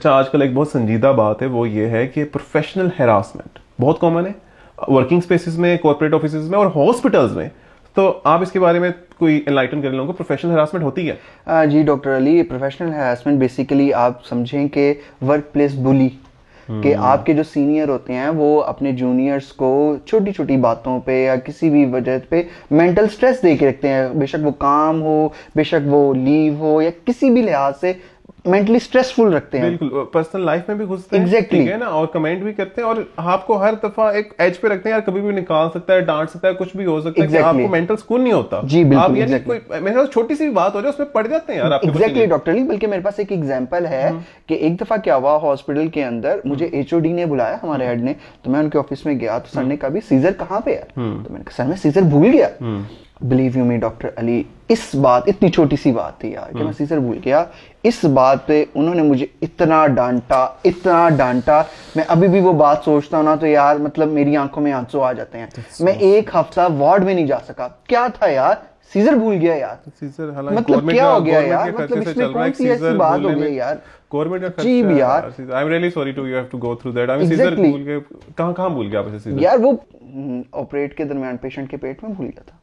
अच्छा आजकल एक बहुत संजीदा बात है वो ये है कि प्रोफेशनल हेरासमेंट बहुत कॉमन है वर्किंग स्पेसिस में कॉरपोरेट ऑफिस में और हॉस्पिटल्स में तो आप इसके बारे में कोई एनलाइटन कर लो को प्रोफेशनल हरासमेंट होती है आ, जी doctor Ali professional harassment basically आप समझें कि वर्क प्लेस बुली कि आपके जो सीनियर होते हैं वो अपने जूनियर्स को छोटी छोटी बातों पे या किसी भी वजह पे मेंटल स्ट्रेस दे के रखते हैं बेशक वो काम हो बेशक वो लीव हो या किसी भी लिहाज से मेंटली स्ट्रेसफुल रखते हैं बिल्कुल पर्सनल लाइफ में भी घुसते exactly. हैं एग्जैक्टली है ना और कमेंट भी करते हैं और आपको हर दफा एक एज पे रखते हैं यार कभी भी निकाल सकता है डांट सकता है कुछ भी हो सकता exactly. है आपको मेंटल सुकून नहीं होता जी बिल्कुल आप यानी exactly. कोई मेरे छोटी सी बात हो जाए उसमें पड़ जाते हैं यार एग्जैक्टली डॉक्टर ली बल्कि मेरे पास एक एग्जाम्पल है हम्म। कि एक दफा क्या हुआ हॉस्पिटल के अंदर हम्म। मुझे एच ने बुलाया हमारे हेड ने तो मैं उनके ऑफिस में गया तो सर हम्म। ने कहा सीजर कहाँ पे है तो मैंने कहा सर मैं सीजर भूल गया believe you me doctor Ali इस बात इतनी छोटी सी बात थी यार कि मैं हम्म। सीसर भूल गया इस बात पे उन्होंने मुझे इतना डांटा इतना डांटा मैं अभी भी वो बात सोचता हूँ ना तो यार मतलब मेरी आंखों में आंसू आ जाते हैं मैं एक हफ्ता वार्ड में नहीं जा सका क्या था यार सीजर भूल गया यार तो सीजर मतलब क्या हो गया यार मतलब इसमें कौन सी ऐसी बात हो गई यार यार यार वो ऑपरेट हम्म, के दरमियान पेशेंट के पेट में भूल गया था